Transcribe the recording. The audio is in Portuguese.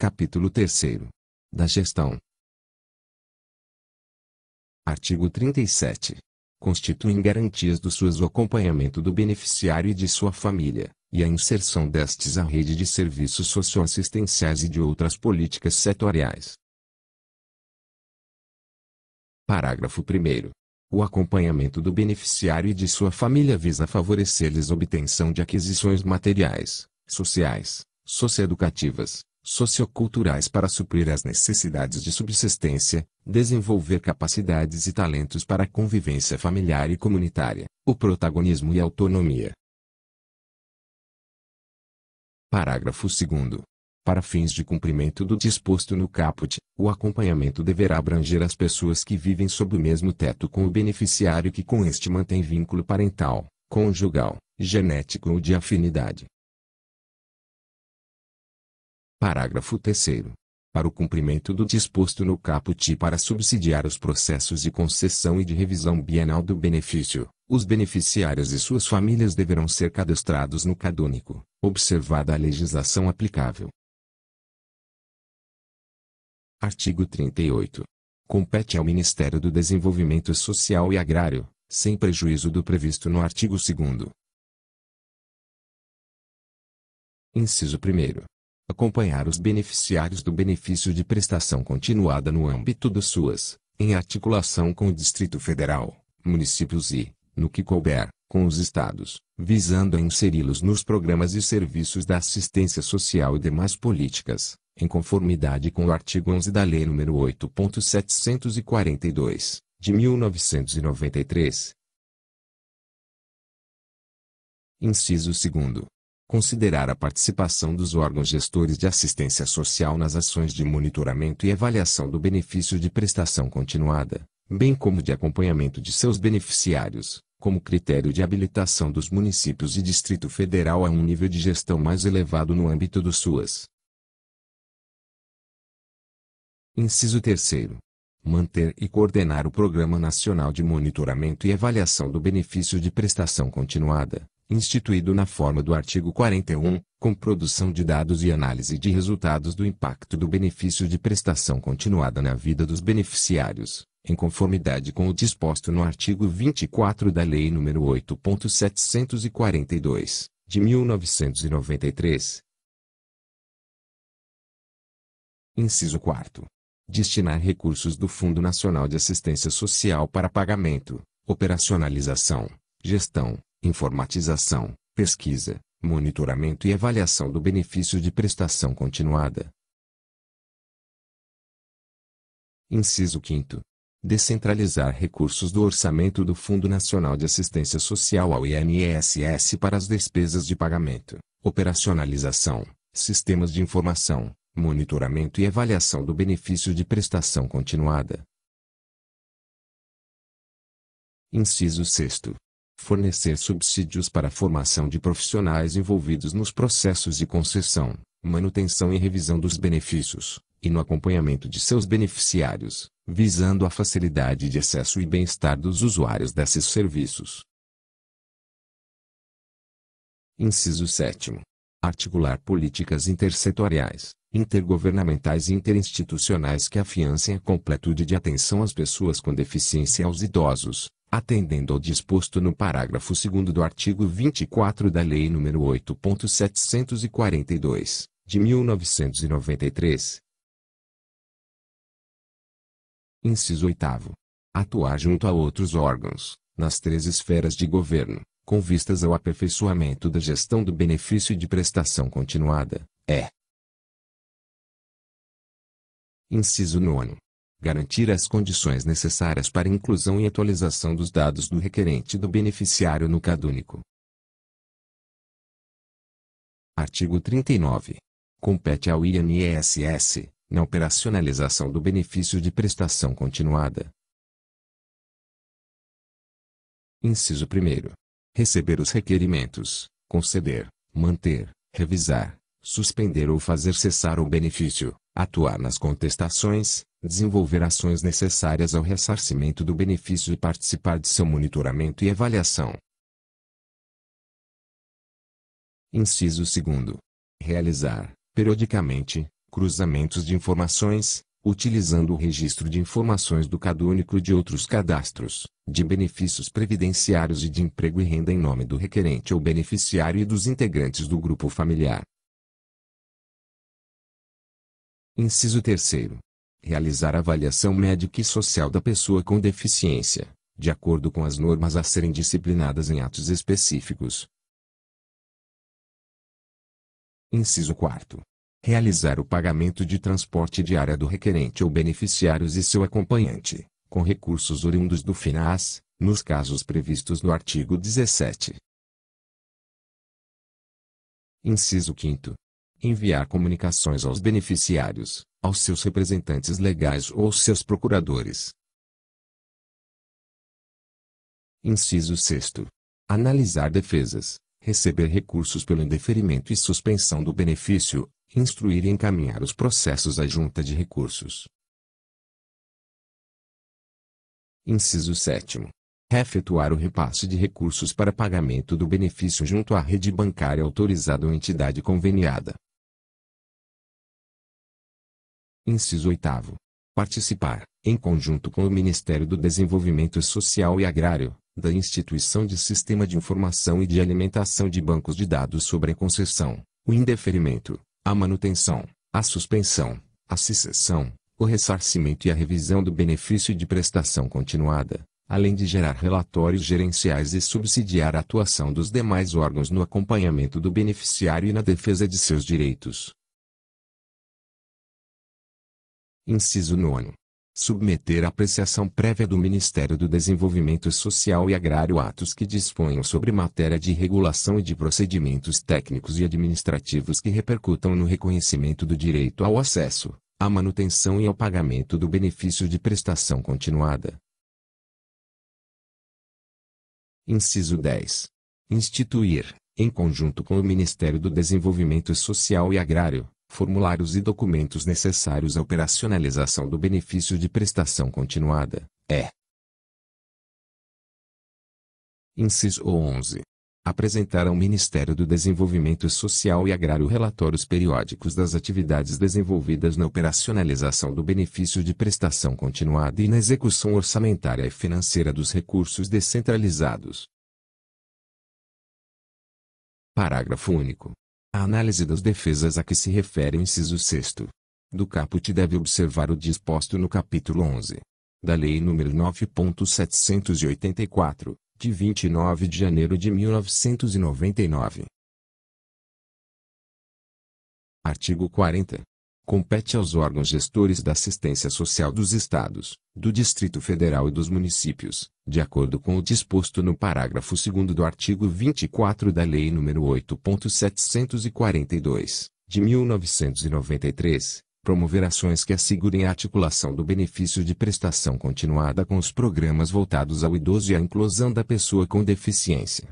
Capítulo 3 Da Gestão Artigo 37. Constituem garantias do SUS o acompanhamento do beneficiário e de sua família, e a inserção destes à rede de serviços socioassistenciais e de outras políticas setoriais. Parágrafo 1. O acompanhamento do beneficiário e de sua família visa favorecer-lhes a obtenção de aquisições materiais, sociais, socioeducativas, socioculturais para suprir as necessidades de subsistência, desenvolver capacidades e talentos para a convivência familiar e comunitária, o protagonismo e a autonomia. Parágrafo 2. Para fins de cumprimento do disposto no caput, o acompanhamento deverá abranger as pessoas que vivem sob o mesmo teto com o beneficiário que com este mantém vínculo parental, conjugal, genético ou de afinidade, Parágrafo 3 para o cumprimento do disposto no caput e para subsidiar os processos de concessão e de revisão bienal do benefício, os beneficiários e suas famílias deverão ser cadastrados no Cadúnico, observada a legislação aplicável. Artigo 38. Compete ao Ministério do Desenvolvimento Social e Agrário, sem prejuízo do previsto no artigo 2 Inciso 1 acompanhar os beneficiários do benefício de prestação continuada no âmbito do SUAS, em articulação com o Distrito Federal, municípios e, no que couber, com os estados, visando a inseri-los nos programas e serviços da assistência social e demais políticas, em conformidade com o artigo 11 da Lei nº 8.742, de 1993. Inciso 2 considerar a participação dos órgãos gestores de assistência social nas ações de monitoramento e avaliação do benefício de prestação continuada, bem como de acompanhamento de seus beneficiários, como critério de habilitação dos municípios e Distrito Federal a um nível de gestão mais elevado no âmbito dos SUAS. Inciso 3. Manter e coordenar o Programa Nacional de Monitoramento e Avaliação do Benefício de Prestação Continuada, instituído na forma do artigo 41, com produção de dados e análise de resultados do impacto do benefício de prestação continuada na vida dos beneficiários, em conformidade com o disposto no artigo 24 da Lei nº 8.742, de 1993. Inciso 4. Destinar recursos do Fundo Nacional de Assistência Social para pagamento, operacionalização, gestão, informatização, pesquisa, monitoramento e avaliação do benefício de prestação continuada. Inciso 5. descentralizar recursos do orçamento do Fundo Nacional de Assistência Social ao INSS para as despesas de pagamento, operacionalização, sistemas de informação, monitoramento e avaliação do benefício de prestação continuada. Inciso 6 fornecer subsídios para a formação de profissionais envolvidos nos processos de concessão, manutenção e revisão dos benefícios, e no acompanhamento de seus beneficiários, visando a facilidade de acesso e bem-estar dos usuários desses serviços. Inciso 7. Articular políticas intersetoriais, intergovernamentais e interinstitucionais que afiancem a completude de atenção às pessoas com deficiência e aos idosos, atendendo ao disposto no parágrafo 2 do artigo 24 da Lei nº 8.742, de 1993. Inciso 8. Atuar junto a outros órgãos, nas três esferas de governo, com vistas ao aperfeiçoamento da gestão do benefício de prestação continuada, é. Inciso 9 garantir as condições necessárias para inclusão e atualização dos dados do requerente e do beneficiário no CadÚnico. Artigo 39. Compete ao INSS, na operacionalização do benefício de prestação continuada. Inciso 1. Receber os requerimentos, conceder, manter, revisar, suspender ou fazer cessar o benefício, atuar nas contestações, desenvolver ações necessárias ao ressarcimento do benefício e participar de seu monitoramento e avaliação. Inciso 2. Realizar, periodicamente, cruzamentos de informações, utilizando o registro de informações do CadÚnico e de outros cadastros, de benefícios previdenciários e de emprego e renda em nome do requerente ou beneficiário e dos integrantes do grupo familiar. Inciso 3 realizar avaliação médica e social da pessoa com deficiência, de acordo com as normas a serem disciplinadas em atos específicos. Inciso 4. Realizar o pagamento de transporte diário do requerente ou beneficiários e seu acompanhante, com recursos oriundos do FINAS, nos casos previstos no artigo 17. Inciso 5. Enviar comunicações aos beneficiários, aos seus representantes legais ou seus procuradores. Inciso 6. Analisar defesas, receber recursos pelo indeferimento e suspensão do benefício, instruir e encaminhar os processos à Junta de Recursos. Inciso 7. Efetuar o repasse de recursos para pagamento do benefício junto à rede bancária autorizada ou entidade conveniada. Inciso 8. Participar, em conjunto com o Ministério do Desenvolvimento Social e Agrário, da instituição de sistema de informação e de alimentação de bancos de dados sobre a concessão, o indeferimento, a manutenção, a suspensão, a cessação, o ressarcimento e a revisão do benefício de prestação continuada, além de gerar relatórios gerenciais e subsidiar a atuação dos demais órgãos no acompanhamento do beneficiário e na defesa de seus direitos. Inciso 9. Submeter à apreciação prévia do Ministério do Desenvolvimento Social e Agrário atos que disponham sobre matéria de regulação e de procedimentos técnicos e administrativos que repercutam no reconhecimento do direito ao acesso, à manutenção e ao pagamento do benefício de prestação continuada. Inciso 10. Instituir, em conjunto com o Ministério do Desenvolvimento Social e Agrário, formulários e documentos necessários à operacionalização do benefício de prestação continuada, é. Inciso 11. Apresentar ao Ministério do Desenvolvimento Social e Agrário relatórios periódicos das atividades desenvolvidas na operacionalização do benefício de prestação continuada e na execução orçamentária e financeira dos recursos descentralizados. Parágrafo único. A análise das defesas a que se refere o inciso 6 do caput deve observar o disposto no capítulo 11 da Lei nº 9.784, de 29 de janeiro de 1999. Artigo 40 compete aos órgãos gestores da assistência social dos estados, do Distrito Federal e dos municípios, de acordo com o disposto no parágrafo 2 do artigo 24 da Lei nº 8.742, de 1993, promover ações que assegurem a articulação do benefício de prestação continuada com os programas voltados ao idoso e à inclusão da pessoa com deficiência